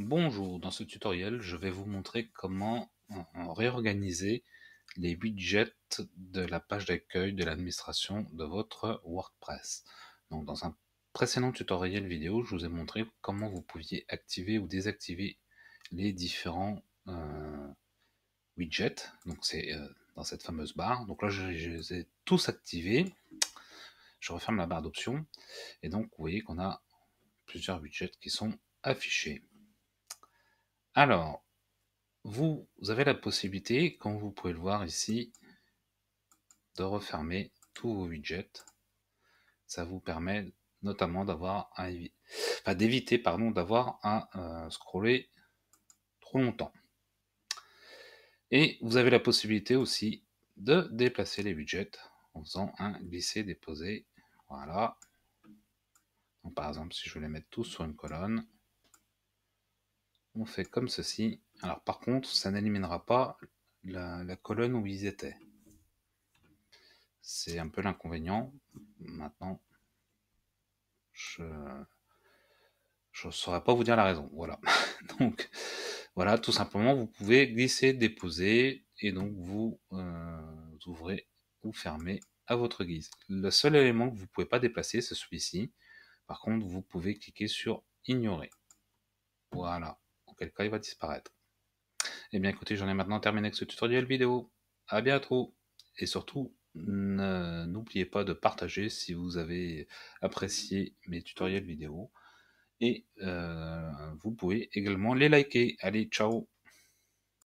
Bonjour, dans ce tutoriel, je vais vous montrer comment réorganiser les widgets de la page d'accueil de l'administration de votre WordPress. Donc, dans un précédent tutoriel vidéo, je vous ai montré comment vous pouviez activer ou désactiver les différents euh, widgets. Donc, c'est euh, dans cette fameuse barre. Donc là, je, je les ai tous activés. Je referme la barre d'options. Et donc, vous voyez qu'on a plusieurs widgets qui sont affichés. Alors, vous, avez la possibilité, comme vous pouvez le voir ici, de refermer tous vos widgets. Ça vous permet notamment d'avoir d'éviter pardon d'avoir à euh, scroller trop longtemps. Et vous avez la possibilité aussi de déplacer les widgets en faisant un glisser déposer. Voilà. par exemple, si je voulais mettre tous sur une colonne, on fait comme ceci. Alors par contre, ça n'éliminera pas la, colonne où ils étaient. C'est un peu l'inconvénient. Maintenant, je ne saurais pas vous dire la raison. Voilà. donc voilà, tout simplement, vous pouvez glisser, déposer, et donc vous, vous euh, ouvrez ou fermez à votre guise. Le seul élément que vous ne pouvez pas déplacer, c'est celui-ci. Par contre, vous pouvez cliquer sur ignorer. Voilà cas il va disparaître. Et eh bien écoutez, j'en ai maintenant terminé avec ce tutoriel vidéo. A bientôt Et surtout, n'oubliez pas de partager si vous avez apprécié mes tutoriels vidéo. Et euh, vous pouvez également les liker. Allez, ciao